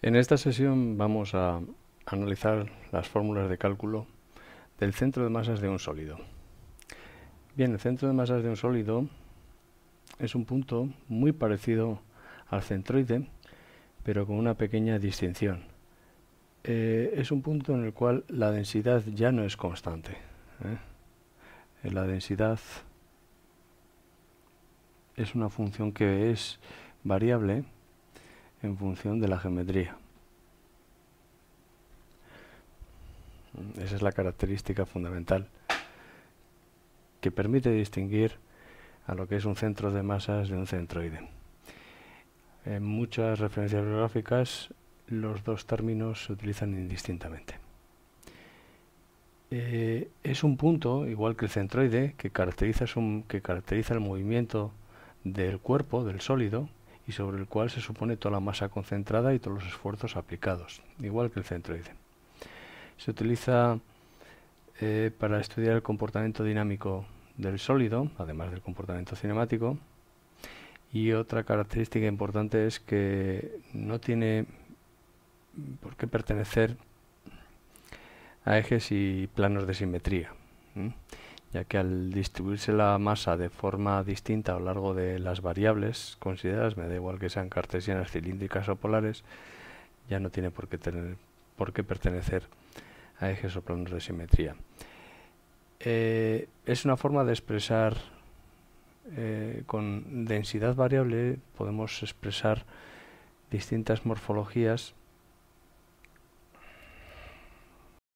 En esta sesión vamos a analizar las fórmulas de cálculo del centro de masas de un sólido. Bien, el centro de masas de un sólido es un punto muy parecido al centroide, pero con una pequeña distinción. Eh, es un punto en el cual la densidad ya no es constante. ¿eh? Eh, la densidad es una función que es variable, en función de la geometría. Esa es la característica fundamental que permite distinguir a lo que es un centro de masas de un centroide. En muchas referencias bibliográficas los dos términos se utilizan indistintamente. Eh, es un punto, igual que el centroide, que caracteriza el movimiento del cuerpo, del sólido, y sobre el cual se supone toda la masa concentrada y todos los esfuerzos aplicados, igual que el centroide. Se utiliza eh, para estudiar el comportamiento dinámico del sólido, además del comportamiento cinemático, y otra característica importante es que no tiene por qué pertenecer a ejes y planos de simetría ya que al distribuirse la masa de forma distinta a lo largo de las variables consideradas, me da igual que sean cartesianas, cilíndricas o polares, ya no tiene por qué, tener, por qué pertenecer a ejes o planos de simetría. Eh, es una forma de expresar eh, con densidad variable, podemos expresar distintas morfologías